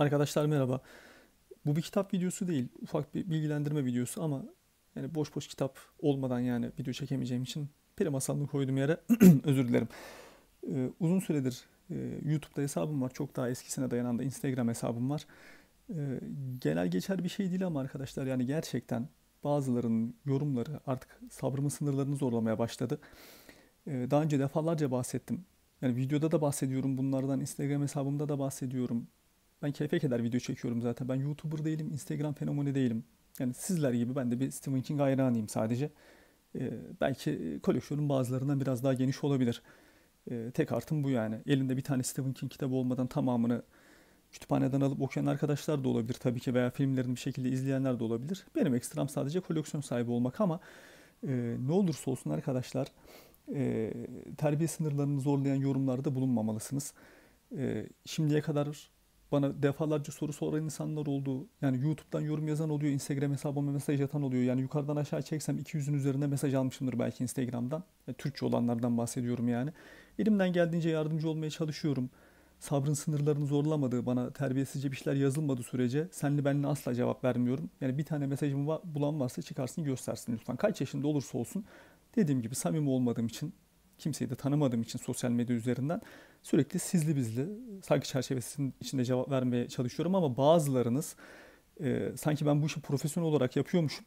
Arkadaşlar merhaba. Bu bir kitap videosu değil. Ufak bir bilgilendirme videosu ama yani boş boş kitap olmadan yani video çekemeyeceğim için peri masalını koydum yere özür dilerim. Ee, uzun süredir e, YouTube'da hesabım var. Çok daha eskisine dayanan da Instagram hesabım var. Ee, genel geçer bir şey değil ama arkadaşlar yani gerçekten bazılarının yorumları artık sabrımın sınırlarını zorlamaya başladı. Ee, daha önce defalarca bahsettim. Yani videoda da bahsediyorum bunlardan, Instagram hesabımda da bahsediyorum. Ben keyfe keder video çekiyorum zaten. Ben YouTuber değilim, Instagram fenomeni değilim. Yani sizler gibi ben de bir Stephen King hayranıyım sadece. Ee, belki koleksiyonun bazılarından biraz daha geniş olabilir. Ee, tek artım bu yani. Elinde bir tane Stephen King kitabı olmadan tamamını kütüphaneden alıp okuyan arkadaşlar da olabilir tabii ki veya filmlerini bir şekilde izleyenler de olabilir. Benim ekstrem sadece koleksiyon sahibi olmak ama e, ne olursa olsun arkadaşlar e, terbiye sınırlarını zorlayan yorumlarda bulunmamalısınız. E, şimdiye kadar bana defalarca soru soran insanlar oldu. Yani YouTube'dan yorum yazan oluyor. Instagram hesabıma mesaj atan oluyor. Yani yukarıdan aşağı çeksem 200'ün üzerinde mesaj almışımdır belki Instagram'dan. Yani e, Türkçe olanlardan bahsediyorum yani. Elimden geldiğince yardımcı olmaya çalışıyorum. Sabrın sınırlarını zorlamadığı, bana terbiyesizce bir şeyler yazılmadığı sürece senli benli asla cevap vermiyorum. Yani bir tane mesajımı bulan varsa çıkarsın göstersin lütfen. Kaç yaşında olursa olsun. Dediğim gibi samimi olmadığım için kimseyi de tanımadığım için sosyal medya üzerinden sürekli sizli bizli saygı çerçevesinin içinde cevap vermeye çalışıyorum ama bazılarınız e, sanki ben bu işi profesyonel olarak yapıyormuşum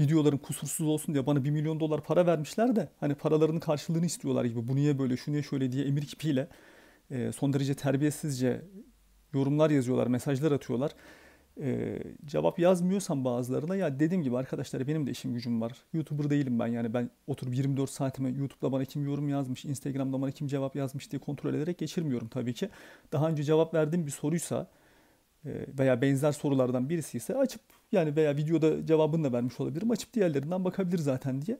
videolarım kusursuz olsun diye bana 1 milyon dolar para vermişler de hani paralarının karşılığını istiyorlar gibi bu niye böyle şu niye şöyle diye emir kipiyle e, son derece terbiyesizce yorumlar yazıyorlar mesajlar atıyorlar e, cevap yazmıyorsam bazılarına ya dediğim gibi arkadaşlar benim de işim gücüm var. YouTuber değilim ben yani ben oturup 24 saatimi YouTube'da bana kim yorum yazmış, Instagram'da bana kim cevap yazmış diye kontrol ederek geçirmiyorum tabii ki. Daha önce cevap verdiğim bir soruysa e, veya benzer sorulardan birisi ise açıp yani veya videoda cevabını da vermiş olabilirim. Açıp diğerlerinden bakabilir zaten diye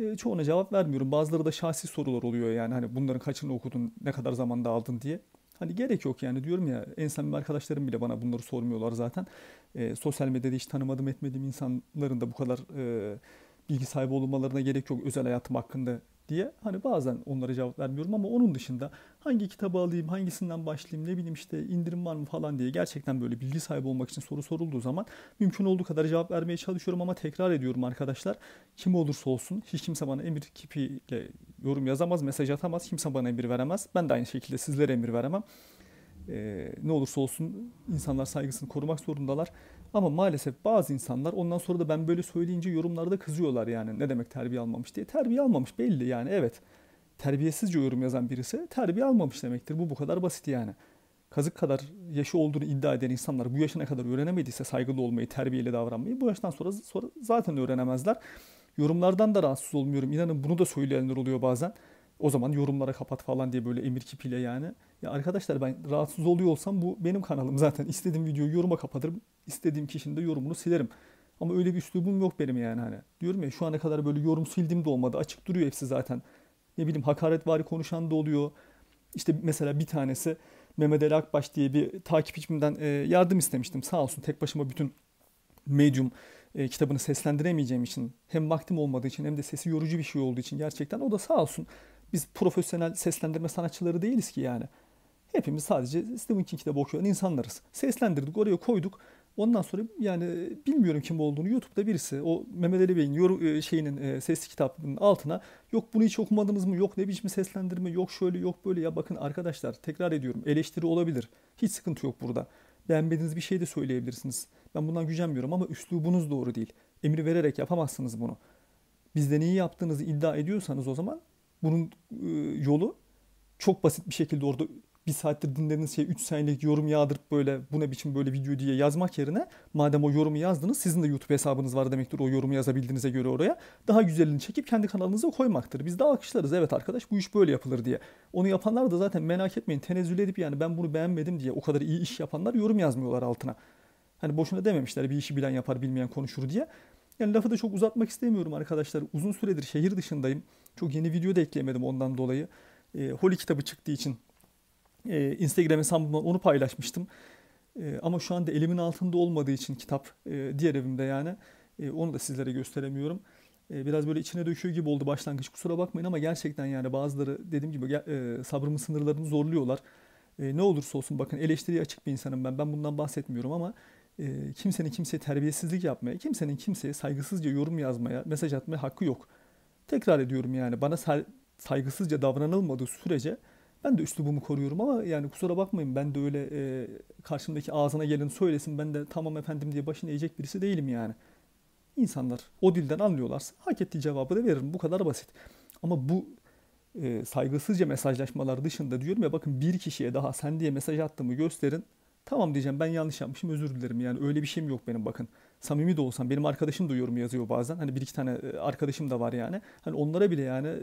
e, çoğuna cevap vermiyorum. Bazıları da şahsi sorular oluyor yani hani bunların kaçını okudun, ne kadar zamanda aldın diye. Hani gerek yok yani diyorum ya en samimi arkadaşlarım bile bana bunları sormuyorlar zaten. E, sosyal medyada hiç tanımadım etmediğim insanların da bu kadar e, bilgi sahibi olmalarına gerek yok özel hayatım hakkında diye hani bazen onlara cevap vermiyorum ama onun dışında hangi kitabı alayım, hangisinden başlayayım, ne bileyim işte indirim var mı falan diye gerçekten böyle bilgi sahibi olmak için soru sorulduğu zaman mümkün olduğu kadar cevap vermeye çalışıyorum ama tekrar ediyorum arkadaşlar. Kim olursa olsun hiç kimse bana emir kipiyle yorum yazamaz, mesaj atamaz, kimse bana emir veremez. Ben de aynı şekilde sizlere emir veremem. Ee, ne olursa olsun insanlar saygısını korumak zorundalar. Ama maalesef bazı insanlar ondan sonra da ben böyle söyleyince yorumlarda kızıyorlar yani ne demek terbiye almamış diye. Terbiye almamış belli yani evet. Terbiyesizce yorum yazan birisi terbiye almamış demektir. Bu bu kadar basit yani. Kazık kadar yaşı olduğunu iddia eden insanlar bu yaşına kadar öğrenemediyse saygılı olmayı, terbiyeli davranmayı bu yaştan sonra, sonra zaten öğrenemezler. Yorumlardan da rahatsız olmuyorum. İnanın bunu da söyleyenler oluyor bazen. O zaman yorumlara kapat falan diye böyle emir kipiyle yani ya arkadaşlar ben rahatsız oluyor olsam bu benim kanalım zaten. İstediğim videoyu yoruma kapatırım. İstediğim kişinin de yorumunu silerim. Ama öyle bir üslubum yok benim yani hani. Diyorum ya şu ana kadar böyle yorum sildim de olmadı. Açık duruyor hepsi zaten. Ne bileyim hakaretvari konuşan da oluyor. İşte mesela bir tanesi Mehmet Ali Akbaş diye bir takipçimden e, yardım istemiştim. Sağ olsun tek başıma bütün Medium e, kitabını seslendiremeyeceğim için hem vaktim olmadığı için hem de sesi yorucu bir şey olduğu için gerçekten o da sağ olsun biz profesyonel seslendirme sanatçıları değiliz ki yani. Hepimiz sadece Stephen King kitabı okuyan insanlarız. Seslendirdik, oraya koyduk. Ondan sonra yani bilmiyorum kim olduğunu YouTube'da birisi o Mehmet Ali Bey'in yor, e, şeyinin e, sesli kitabının altına yok bunu hiç okumadınız mı yok ne biçim seslendirme yok şöyle yok böyle ya bakın arkadaşlar tekrar ediyorum eleştiri olabilir. Hiç sıkıntı yok burada. Beğenmediğiniz bir şey de söyleyebilirsiniz. Ben bundan gücenmiyorum ama üslubunuz doğru değil. Emir vererek yapamazsınız bunu. Bizden iyi yaptığınızı iddia ediyorsanız o zaman bunun e, yolu çok basit bir şekilde orada bir saattir dinlediğiniz şey 3 saniyelik yorum yağdırıp böyle bu ne biçim böyle video diye yazmak yerine madem o yorumu yazdınız sizin de YouTube hesabınız var demektir o yorumu yazabildiğinize göre oraya daha güzelini çekip kendi kanalınıza koymaktır. Biz de alkışlarız evet arkadaş bu iş böyle yapılır diye. Onu yapanlar da zaten merak etmeyin tenezzül edip yani ben bunu beğenmedim diye o kadar iyi iş yapanlar yorum yazmıyorlar altına. Hani boşuna dememişler bir işi bilen yapar bilmeyen konuşur diye. Yani lafı da çok uzatmak istemiyorum arkadaşlar. Uzun süredir şehir dışındayım. Çok yeni video da ekleyemedim ondan dolayı. E, ee, Holi kitabı çıktığı için e, Instagram hesabımdan onu paylaşmıştım. E, ama şu anda elimin altında olmadığı için kitap e, diğer evimde yani e, onu da sizlere gösteremiyorum. E, biraz böyle içine döküyor gibi oldu başlangıç kusura bakmayın ama gerçekten yani bazıları dediğim gibi e, sabrımın sınırlarını zorluyorlar. E, ne olursa olsun bakın eleştiriye açık bir insanım ben ben bundan bahsetmiyorum ama e, kimsenin kimseye terbiyesizlik yapmaya, kimsenin kimseye saygısızca yorum yazmaya, mesaj atmaya hakkı yok. Tekrar ediyorum yani bana saygısızca davranılmadığı sürece ben de üslubumu koruyorum ama yani kusura bakmayın ben de öyle e, karşımdaki ağzına gelin söylesin ben de tamam efendim diye başını eğecek birisi değilim yani. İnsanlar o dilden anlıyorlarsa hak ettiği cevabı da veririm. Bu kadar basit. Ama bu e, saygısızca mesajlaşmalar dışında diyorum ya bakın bir kişiye daha sen diye mesaj attığımı gösterin. Tamam diyeceğim ben yanlış yapmışım özür dilerim yani öyle bir şeyim yok benim bakın samimi de olsam benim arkadaşım da yorum yazıyor bazen. Hani bir iki tane e, arkadaşım da var yani. Hani onlara bile yani e,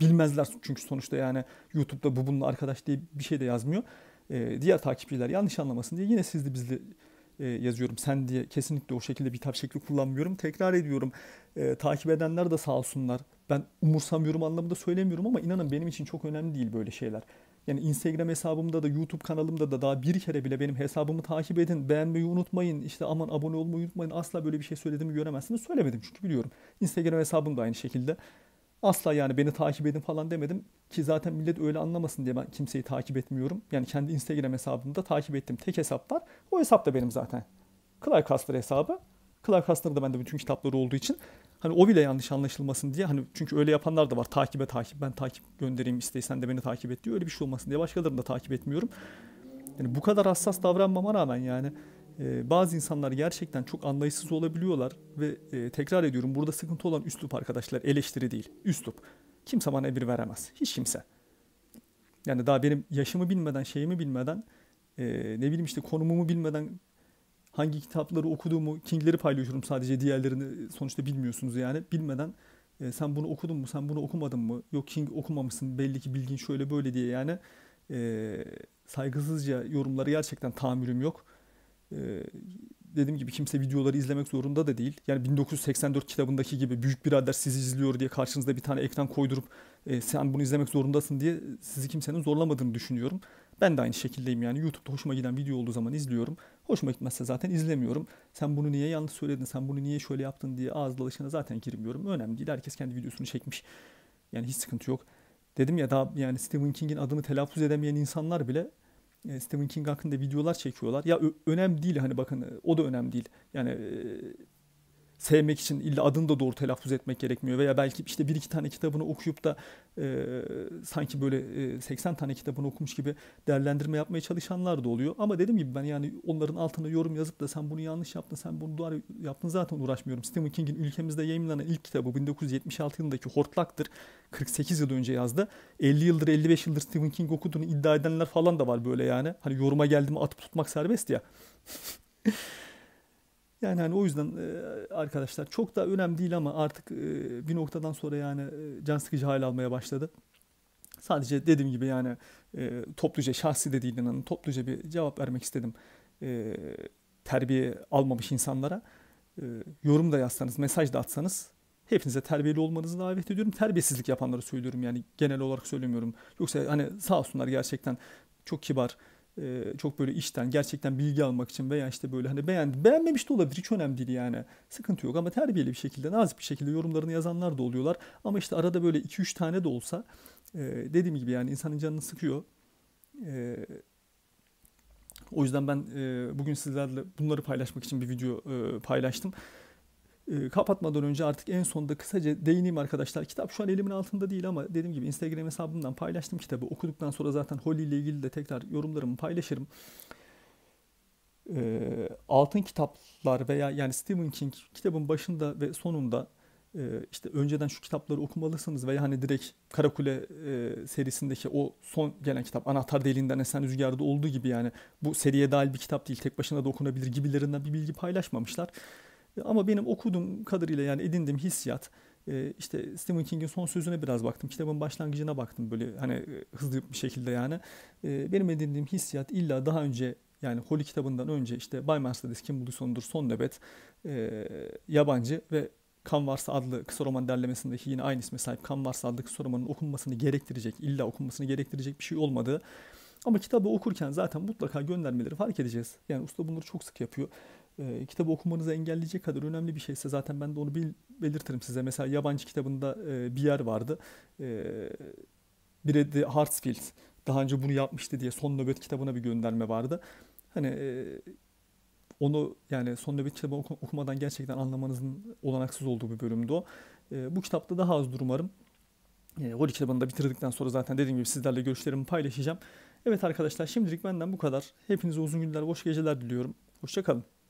bilmezler çünkü sonuçta yani YouTube'da bu bunun arkadaş diye bir şey de yazmıyor. E, diğer takipçiler yanlış anlamasın diye yine sizli bizli e, yazıyorum. Sen diye kesinlikle o şekilde bir tarz şekli kullanmıyorum. Tekrar ediyorum. E, takip edenler de sağ olsunlar. Ben umursamıyorum anlamında söylemiyorum ama inanın benim için çok önemli değil böyle şeyler. Yani Instagram hesabımda da YouTube kanalımda da daha bir kere bile benim hesabımı takip edin, beğenmeyi unutmayın, işte aman abone olmayı unutmayın asla böyle bir şey söylediğimi göremezsiniz. Söylemedim çünkü biliyorum. Instagram hesabım da aynı şekilde. Asla yani beni takip edin falan demedim ki zaten millet öyle anlamasın diye ben kimseyi takip etmiyorum. Yani kendi Instagram hesabımda takip ettiğim tek hesap var. O hesap da benim zaten. Clive Custer hesabı. Clive Custer'da bende bütün kitapları olduğu için Hani o bile yanlış anlaşılmasın diye hani çünkü öyle yapanlar da var. Takibe takip ben takip göndereyim isteysen de beni takip et diyor. Öyle bir şey olmasın diye başkalarını da takip etmiyorum. Yani bu kadar hassas davranmama rağmen yani e, bazı insanlar gerçekten çok anlayışsız olabiliyorlar ve e, tekrar ediyorum burada sıkıntı olan üslup arkadaşlar eleştiri değil. Üslup. Kimse bana emir veremez. Hiç kimse. Yani daha benim yaşımı bilmeden, şeyimi bilmeden, e, ne bileyim işte konumumu bilmeden hangi kitapları okuduğumu, King'leri paylaşıyorum sadece diğerlerini e, sonuçta bilmiyorsunuz yani. Bilmeden e, sen bunu okudun mu, sen bunu okumadın mı? Yok King okumamışsın belli ki bilgin şöyle böyle diye yani e, saygısızca yorumlara gerçekten tahammülüm yok. E, dediğim gibi kimse videoları izlemek zorunda da değil. Yani 1984 kitabındaki gibi büyük birader sizi izliyor diye karşınızda bir tane ekran koydurup e, sen bunu izlemek zorundasın diye sizi kimsenin zorlamadığını düşünüyorum. Ben de aynı şekildeyim yani YouTube'da hoşuma giden video olduğu zaman izliyorum. Hoşuma gitmezse zaten izlemiyorum. Sen bunu niye yanlış söyledin, sen bunu niye şöyle yaptın diye ağız dalışına zaten girmiyorum. Önemli değil. Herkes kendi videosunu çekmiş. Yani hiç sıkıntı yok. Dedim ya daha yani Stephen King'in adını telaffuz edemeyen insanlar bile e, Stephen King hakkında videolar çekiyorlar. Ya önemli değil hani bakın e, o da önemli değil. Yani e, sevmek için illa adını da doğru telaffuz etmek gerekmiyor. Veya belki işte bir iki tane kitabını okuyup da e, sanki böyle e, 80 tane kitabını okumuş gibi değerlendirme yapmaya çalışanlar da oluyor. Ama dediğim gibi ben yani onların altına yorum yazıp da sen bunu yanlış yaptın, sen bunu doğru yaptın zaten uğraşmıyorum. Stephen King'in ülkemizde yayınlanan ilk kitabı 1976 yılındaki Hortlak'tır. 48 yıl önce yazdı. 50 yıldır 55 yıldır Stephen King okuduğunu iddia edenler falan da var böyle yani. Hani yoruma geldiğimi atıp tutmak serbest ya. Yani hani o yüzden arkadaşlar çok da önemli değil ama artık bir noktadan sonra yani can sıkıcı hal almaya başladı. Sadece dediğim gibi yani topluca şahsi de değil inanın topluca bir cevap vermek istedim. terbiye almamış insanlara. yorum da yazsanız, mesaj da atsanız hepinize terbiyeli olmanızı davet ediyorum. Terbiyesizlik yapanları söylüyorum yani genel olarak söylemiyorum. Yoksa hani sağ olsunlar gerçekten çok kibar, çok böyle işten gerçekten bilgi almak için veya işte böyle hani beğendi beğenmemiş de olabilir hiç önemli değil yani sıkıntı yok ama terbiyeli bir şekilde nazik bir şekilde yorumlarını yazanlar da oluyorlar ama işte arada böyle 2-3 tane de olsa dediğim gibi yani insanın canını sıkıyor o yüzden ben bugün sizlerle bunları paylaşmak için bir video e, paylaştım. E, kapatmadan önce artık en sonda kısaca değineyim arkadaşlar. Kitap şu an elimin altında değil ama dediğim gibi Instagram hesabımdan paylaştım kitabı. Okuduktan sonra zaten Holly ile ilgili de tekrar yorumlarımı paylaşırım. Ee, altın kitaplar veya yani Stephen King kitabın başında ve sonunda e, işte önceden şu kitapları okumalısınız veya hani direkt Karakule e, serisindeki o son gelen kitap Anahtar Deliğinden Esen Rüzgar'da olduğu gibi yani bu seriye dahil bir kitap değil tek başına da okunabilir gibilerinden bir bilgi paylaşmamışlar. Ama benim okuduğum kadarıyla yani edindiğim hissiyat e, işte Stephen King'in son sözüne biraz baktım. Kitabın başlangıcına baktım böyle hani e, hızlı bir şekilde yani. E, benim edindiğim hissiyat illa daha önce yani Holy kitabından önce işte Bay Mercedes Kim Bulduysa Ondur, Son Nöbet, Yabancı ve Kan Varsa adlı kısa roman derlemesindeki yine aynı isme sahip Kan Varsa adlı kısa romanın okunmasını gerektirecek, illa okunmasını gerektirecek bir şey olmadı Ama kitabı okurken zaten mutlaka göndermeleri fark edeceğiz. Yani usta bunları çok sık yapıyor e, kitabı okumanızı engelleyecek kadar önemli bir şeyse zaten ben de onu bil, belirtirim size. Mesela yabancı kitabında e, bir yer vardı. E, biri de Hartsfield daha önce bunu yapmıştı diye son nöbet kitabına bir gönderme vardı. Hani e, onu yani son nöbet kitabı okumadan gerçekten anlamanızın olanaksız olduğu bir bölümdü o. E, bu kitapta daha az durumarım E, Holy kitabını da bitirdikten sonra zaten dediğim gibi sizlerle görüşlerimi paylaşacağım. Evet arkadaşlar şimdilik benden bu kadar. Hepinize uzun günler, hoş geceler diliyorum. Hoşçakalın.